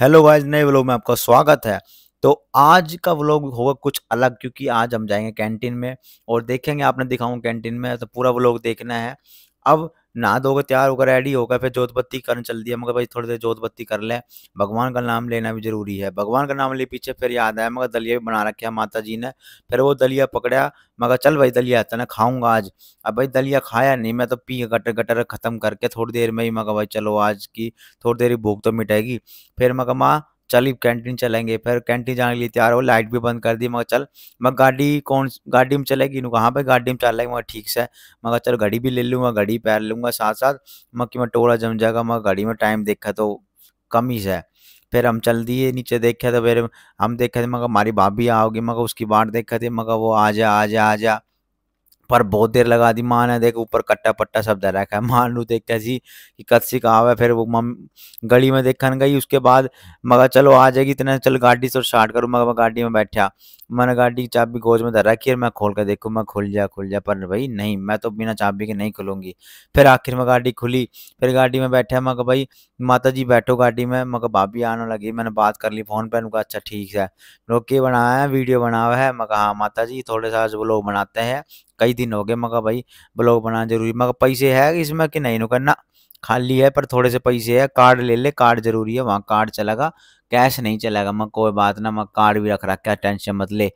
hello guys नए vlog में आपका स्वागत है तो आज का व्लॉग होगा कुछ अलग क्योंकि आज हम जाएंगे कैंटीन में और देखेंगे आपने दिखाऊंगा कैंटीन में तो पूरा व्लॉग देखना है अब नहा धोकर तैयार होकर रेडी होकर फिर जोत बत्ती करने चल दिया मगर भाई थोड़ी देर जोत बत्ती कर लें भगवान का नाम लेना भी जरूरी है भगवान का नाम ले पीछे फिर याद आया मगर दलिया भी बना रखे माता जी ने फिर वो दलिया पकड़ा मगर चल भाई दलिया तेना खाऊंगा आज अब भाई दलिया खाया नहीं मैं तो पी गटर गटर खत्म करके थोड़ी देर में ही मगर भाई चलो आज की थोड़ी देर भूख तो मिटेगी फिर मगर माँ चल कैंटीन चलेंगे फिर कैंटीन जाने के लिए तैयार हो लाइट भी बंद कर दी मगर चल मगर गाड़ी कौन गाड़ी में चलेगी कहाँ पर गाड़ी में चलेगी मगर ठीक से मगर चल घड़ी भी ले लूँगा घड़ी पहन लूँगा साथ साथ मगर मैं टोला जम जाएगा मगर घड़ी में टाइम देखा तो कम ही है फिर हम चल दिए नीचे देखे तो फिर हम देखे थे मगर हमारी भाभी आओगी मगर उसकी बाट देखे थे मगर वो आ जा आ जा आ जा पर बहुत देर लगा दी माँ ने देख ऊपर कट्टा पट्टा सब धर रखा है माँ ने देख कैसी कि कच्ची कहाँ है फिर वो मम गली में देखन गई उसके बाद मगर चलो आ जाएगी इतना चल गाड़ी से स्टार्ट करूँ मगर मैं गाड़ी में बैठा मैंने गाड़ी की चाबी गोज में धर रखी और मैं खोल कर देखूँ मैं खुल जा खुल जा पर भाई नहीं मैं तो बिना चाबी के नहीं खुलूंगी फिर आखिर में गाड़ी खुली फिर गाड़ी में बैठे मैं भाई माता जी बैठो गाड़ी में मैं भाभी आने लगी मैंने बात कर ली फ़ोन पर उनका अच्छा ठीक है रोक के बनाया है वीडियो बना हुआ है मैं हाँ माता जी थोड़े सा ब्लॉग बनाते हैं कई दिन हो गए मैं भाई ब्लॉग बनाना जरूरी मैं पैसे है इसमें कि नहीं ना खाली है पर थोड़े से पैसे है कार्ड ले ले कार्ड जरूरी है वहाँ कार्ड चलेगा कैश नहीं चलेगा मैं कोई बात ना मैं कार्ड भी रख रखा क्या टेंशन मत ले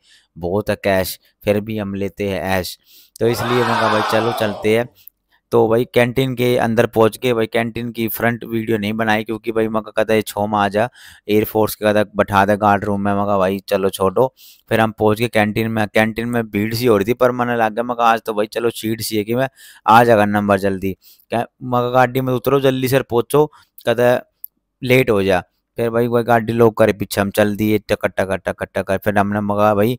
बहुत है कैश फिर भी हम लेते हैं ऐश तो इसलिए मैं कहा भाई चलो चलते हैं तो भाई कैंटीन के अंदर पहुंच के भाई कैंटीन की फ्रंट वीडियो नहीं बनाई क्योंकि भाई मैं कहता है छो में आ जा एयरफोर्स के कहता बैठा दे गार्ड रूम में मैं भाई चलो छोड़ो फिर हम पहुंच के कैंटीन में कैंटीन में भीड़ सी हो रही थी पर मैंने लग गया मैं आज तो भाई चलो सीट सी है कि मैं आ जाएगा नंबर जल्दी मैं गाड़ी में उतरो जल्दी सर पहुँचो कहता लेट हो जा फिर भाई वही गाड़ी लोग करे पीछे हम चल दिए टकट टकट टकट टकर फिर हमने मगा भाई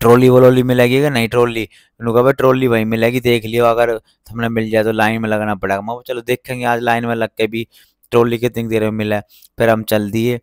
ट्रॉली वोली में लगेगा नहीं ट्रॉली कहा भाई ट्रॉली भाई में लगी देख लियो अगर हमने मिल जाए तो लाइन में लगना पड़ेगा मैं चलो देखेंगे आज लाइन में लग के भी ट्रॉली कितनी देर में मिला फिर हम चल दिए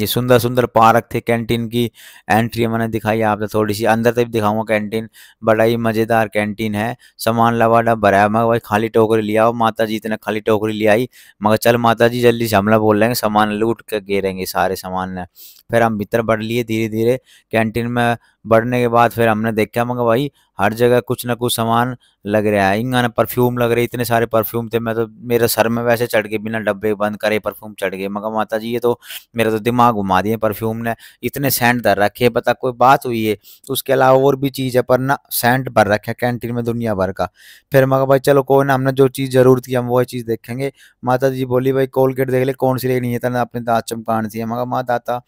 ये सुंदर सुंदर पार्क थे कैंटीन की एंट्री मैंने दिखाई आपने तो थोड़ी सी अंदर तक दिखाऊंगा कैंटीन बड़ा ही मज़ेदार कैंटीन है सामान लवाडा भरा मगर भाई खाली टोकरी लिया आओ माता जी इतना खाली टोकरी ले आई मगर चल माता जी जल्दी से हमला बोल रहे हैं सामान लूट कर गिरेंगे सारे सामान ने फिर हम भीतर बढ़ लिए धीरे धीरे कैंटीन में बढ़ने के बाद फिर हमने देखा मगर भाई हर जगह कुछ ना कुछ सामान लग रहा है इंगा ना परफ्यूम लग रहे इतने सारे परफ्यूम थे मैं तो मेरे सर में वैसे चढ़ गए बिना डब्बे बंद करे परफ्यूम चढ़ गए मगर माता जी ये तो मेरा तो दिमाग घुमा दिए परफ्यूम ने इतने सेंट धर रखे पता कोई बात हुई है उसके अलावा और भी चीज़ है पर ना सेंट भर रखे कैंटीन में दुनिया भर का फिर मगर भाई चलो कोई ना हमने जो चीज़ ज़रूरत थी हम वो चीज़ देखेंगे माता जी बोली भाई कोलगेट देख ले कौन सी लेनी है था अपने दाँत चमकान थी मगर माँ दाता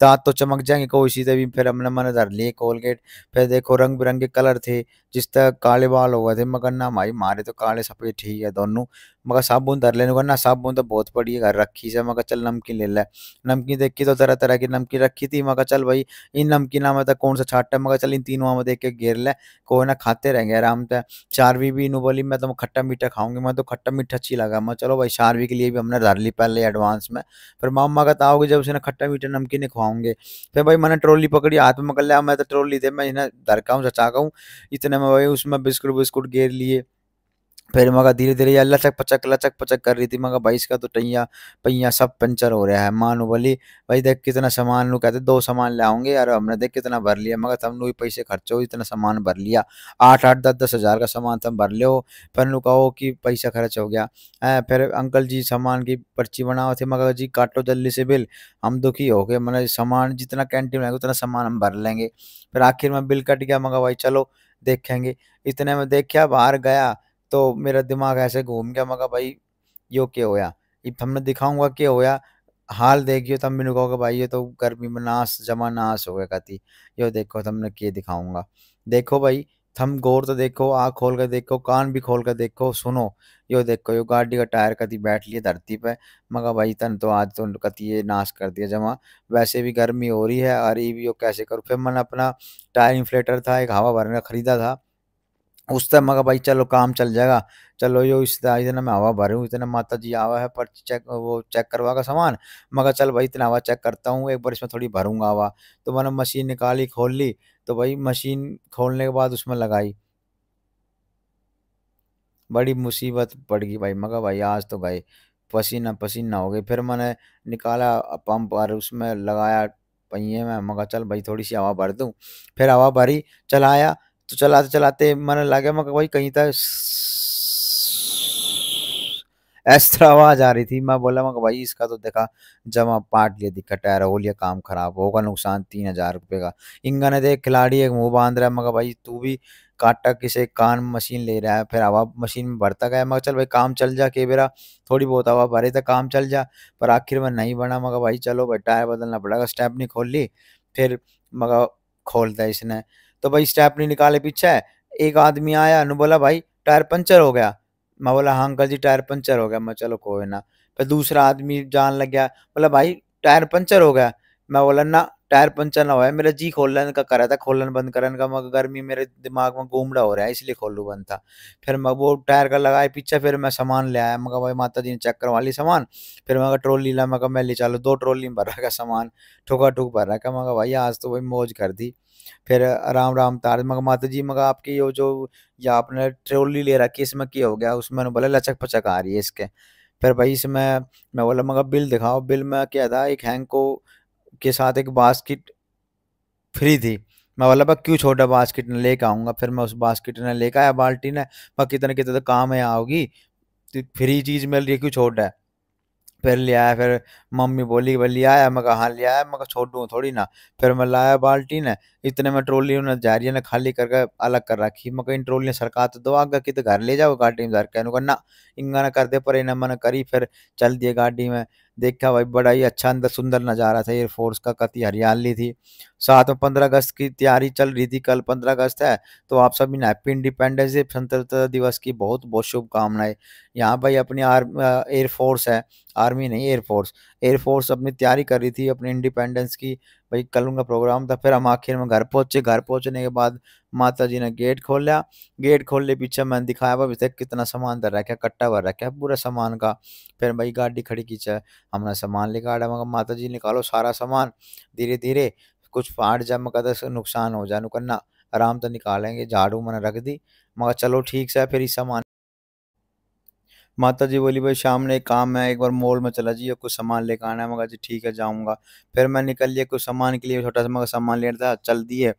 दाँत तो चमक जाएंगे कोई चीज़ें भी फिर हमने मन धर लिए कोलगेट फिर देखो रंग बिरंगे कलर थे जिस तरह काले बाल हो गए थे मगर ना भाई मारे तो काले सफ़ेद ठीक है दोनों मगर साबुन धर लेने को ना साबुन तो बहुत पड़ी है घर रखी से मगर चल नमकीन ले ले नमकीन देखी तो तरह तरह की नमकीन रखी थी मगर चल भाई इन नमकीन में तो कौन सा छाटा है मगर चल इन तीनों में देख के घेर ले कोई ना खाते रहेंगे आराम से चारवी भी इन बोली मैं तो खट्टा मीठा खाऊंगी मैं तो खट्टा मीठा अच्छी लगा मैं चलो भाई चारवी के लिए भी हमने धर ली पहले एडवांस में फिर मामा का ताओगे तो जब उसे ना खट्टा मीठा नमकीन खवाऊंगे फिर भाई मैंने ट्रोली पकड़ी हाथ में कर लिया मैं तो ट्रोली दे मैं इन्हें धरका हूँ का हूँ इतने में भाई उसमें बिस्कुट बिस्कुट घेर लिए फिर मगा धीरे धीरे यार लचक पचक लचक पचक कर रही थी मगा भाई इसका तो टैया पहिया सब पंचर हो रहा है मानो बोली भाई देख कितना सामान लू कहते दो सामान ले आऊंगे यार हमने देख कितना भर लिया मगर तुम लोग पैसे खर्चो इतना सामान भर लिया आठ आठ दस दस हज़ार का सामान तुम भर लो फिर नु कहो कि पैसा खर्च हो गया है फिर अंकल जी सामान की पर्ची बनाओ थे मगर जी काटो जल्दी से बिल हम दुखी हो गए मतलब सामान जितना कैंटीन में उतना सामान हम भर लेंगे फिर आखिर में बिल कट गया मगर भाई चलो देखेंगे इतने में देखा बाहर गया तो मेरा दिमाग ऐसे घूम गया मैं भाई यो के होया ये हमने दिखाऊंगा क्या होया हाल देखियो तब मैंने कहोगे भाई ये तो गर्मी में नाश जमा नाश हो गया कहती यो देखो तुमने तो के दिखाऊंगा देखो भाई थम गौर तो देखो आँख खोल कर देखो कान भी खोल कर देखो सुनो यो देखो यो गाड़ी का टायर कति बैठ लिया धरती पे मगर भाई तन तो आज तो कति ये नाश कर दिया जमा वैसे भी गर्मी हो रही है अरे भी यो कैसे करूँ फिर मैंने अपना टायर इन्फ्लेटर था एक हवा भरने खरीदा था उस तरह मगर भाई चलो काम चल जाएगा चलो यो इस इतना मैं हवा भरे हूँ इतना माता जी आवा है पर चेक वो चेक करवागा सामान मगर चल भाई इतना हवा चेक करता हूँ एक बार इसमें थोड़ी भरूंगा हवा तो मैंने मशीन निकाली खोल ली तो भाई मशीन खोलने के बाद उसमें लगाई बड़ी मुसीबत पड़ गई भाई मगर भाई आज तो गए पसीना पसीना हो गई फिर मैंने निकाला पंप और उसमें लगाया पहिए में मगर चल भाई थोड़ी सी हवा भर दूँ फिर हवा भरी चलाया तो चलाते चलाते मन लगे मैं भाई कहीं तक तो इस तरह आवाज आ रही थी मैं बोला मैं भाई इसका तो देखा जमा पार्ट लिया दिक्कत टायर हो लिया काम खराब होगा नुकसान तीन हजार रुपये का इंगा ने देख खिलाड़ी एक मुंह बांध रहा है मगर भाई तू भी काटा किसे कान मशीन ले रहा है फिर हवा मशीन में भरता गया मगर चल भाई काम चल जा के बेरा थोड़ी बहुत हवा भरे तो काम चल जा पर आखिर में नहीं बना मगर भाई चलो भाई टायर बदलना पड़ेगा स्टेप नहीं खोल ली फिर मगर खोलता इसने तो भाई स्टेप नहीं निकाले पीछे एक आदमी आया ने बोला भाई टायर पंचर हो गया मैं बोला हाँ अंकल जी टायर पंचर हो गया मैं चलो कोई ना फिर दूसरा आदमी जान लग गया बोला भाई टायर पंचर हो गया मैं बोला ना टायर पंचर ना हो मेरा जी खोलन का करा था खोलन बंद करन का मगर गर्मी मेरे दिमाग में गुमड़ा हो रहा है इसलिए खोलू बंद था फिर मैं वो टायर का लगाया पीछे फिर मैं सामान ले आया मगर भाई माता जी ने चेक करवा ली सामान फिर मैं ट्रोली ला मगर मैं ले चालू दो ट्रोली में भर रहा सामान ठोका ठुक भर रहा मगर भाई आज तो भाई मौज कर दी फिर राम राम तार मगर माता जी मगर आपकी ये जो या आपने ट्रोली ले रखी इसमें क्या हो गया उसमें बोला लचक पचक आ रही है इसके फिर भाई इसमें मैं बोला मगर बिल दिखाओ बिल में क्या था एक हैंग को के साथ एक बास्किट फ्री थी मैं बोला बा क्यों छोटा बास्केट ने लेकर आऊँगा फिर मैं उस बास्केट ने लेकर आया बाल्टी ने भाई कितने कितने तो काम है आओगी तो फ्री चीज़ मिल रही है क्यों छोटा है फिर ले आया फिर मम्मी बोली भाई ले आया मैं कहा हाँ, ले आया मैं छोड़ दूँ थोड़ी ना फिर मैं लाया बाल्टी ने इतने में ट्रोली उन्हें जा रही है ना खाली करके अलग कर रखी मैं इन ट्रोली ने सरकार तो दो आगे की तो घर ले जाओ गाड़ी में धर के ना इनका ना कर दे पर इन्हें मन करी फिर चल दिए गाड़ी में देखा भाई बड़ा ही अच्छा अंदर सुंदर नज़ारा था एयरफोर्स का कति हरियाली थी साथ में पंद्रह अगस्त की तैयारी चल रही थी कल पंद्रह अगस्त है तो आप सभी हैप्पी इंडिपेंडेंस डे स्वतंत्रता दिवस की बहुत बहुत शुभकामनाएं यहाँ भाई अपनी आर्मी एयरफोर्स है आर्मी नहीं एयरफोर्स एयरफोर्स अपनी तैयारी कर रही थी अपने इंडिपेंडेंस की भाई कल उनका प्रोग्राम था फिर हम आखिर में घर पहुंचे घर पहुंचने के बाद माता जी ने गेट खोलिया गेट खोलने पीछे मैंने दिखाया भाई तक कितना सामान धर रखा कट्टा भर रखा है पूरा सामान का फिर भाई गाड़ी खड़ी चाहे हमने सामान निकाला मगर माता जी निकालो सारा सामान धीरे धीरे कुछ फाट जाए मगर नुकसान हो जाए नुकन्ना आराम से तो निकालेंगे झाड़ू मैंने रख दी मगर चलो ठीक से फिर इस सामान माता जी बोली भाई शाम ने एक काम है एक बार मॉल में चला जाइए कुछ सामान लेकर आना है मगर जी ठीक है जाऊँगा फिर मैं निकल लिया कुछ सामान के लिए छोटा सा मगर सामान लेना था चल दिए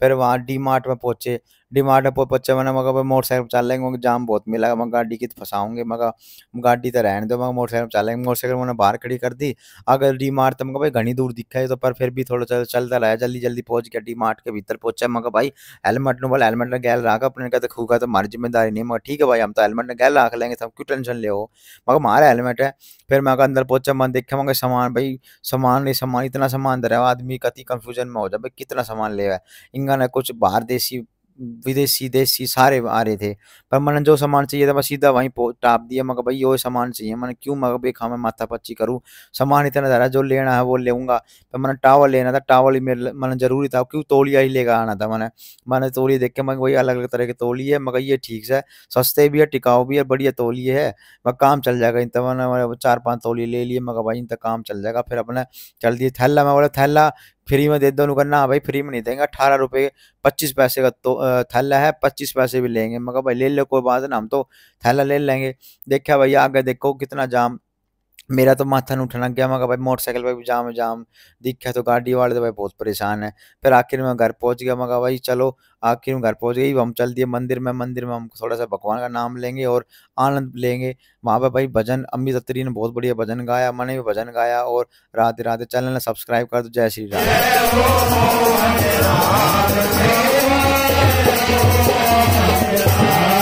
फिर वहाँ डी मार्ट में पहुँचे डिमांड है बच्चे मैंने मगर भाई मोटरसाइकिल चल लेंगे जाम बहुत मिला मैं गाड़ी की तो फंसाऊंगे मगर गाड़ी तो रहने दो मैं मोटरसाइकिल चल लेंगे मोटरसाइकिल मैंने बाहर खड़ी कर दी अगर डी मार्ट तो मगर भाई घनी दूर दिखा है तो पर फिर भी थोड़ा सा चलता रहा जल्दी जल्दी पहुंच गया डी मार्ट के भीतर पहुंचा मगर भाई हेलमेट नो बोल हेलमेट ने गैल रखा अपने कहते खूगा तो हमारी तो जिम्मेदारी नहीं मगर ठीक है भाई हम तो हेलमेट ने गैल रख लेंगे सब क्यों टेंशन ले हो मगर हमारा हेलमेट है फिर मैं अंदर पहुंचा मैं देखा मगर सामान भाई सामान नहीं सामान इतना सामान दे रहा आदमी कति तो कंफ्यूजन में हो जाए भाई कितना सामान ले हुआ है ने कुछ बाहर देसी विदेशी देशी सारे आ रहे थे पर मैंने जो सामान चाहिए था बस सीधा वहीं टाप दिया मगर भाई यो सामान चाहिए मैंने क्यों मगर भाई खा मैं माथा पच्ची करूँ सामान इतना ज़्यादा जो लेना है वो लेऊंगा पर मैंने टावल लेना था टावल ही मेरे मैंने ज़रूरी था क्यों तोलिया ही लेकर आना था मैंने मैंने तोली देख के मैं वही अलग अलग तरह की तोली है मगर ये ठीक है सस्ते भी है टिकाऊ भी है बढ़िया तोली है मैं काम चल जाएगा इन तब मैंने चार पाँच तोली ले लिए मगर भाई इन तक काम चल जाएगा फिर अपने चल दिए थैला मैं बोला थैला फ्री में दे दो ना भाई फ्री में नहीं देंगे अठारह रुपये पच्चीस पैसे का तो थैला है पच्चीस पैसे भी लेंगे मगर भाई ले लो कोई बात ना हम तो थैला ले लेंगे देखा भैया आगे देखो कितना जाम मेरा तो माथा नहीं उठना गया मैं भाई मोटरसाइकिल पर भी जाम जाम दिखा तो गाड़ी वाले तो भाई बहुत परेशान है फिर आखिर में घर पहुंच गया मैं भाई चलो आखिर में घर पहुंच गई हम चल दिए मंदिर में मंदिर में हम थोड़ा सा भगवान का नाम लेंगे और आनंद लेंगे वहाँ पे भाई भजन अम्मी दत्तरी ने बहुत बढ़िया भजन गाया मैंने भी भजन गाया और राधे रात चैनल सब्सक्राइब कर दो जय श्री राम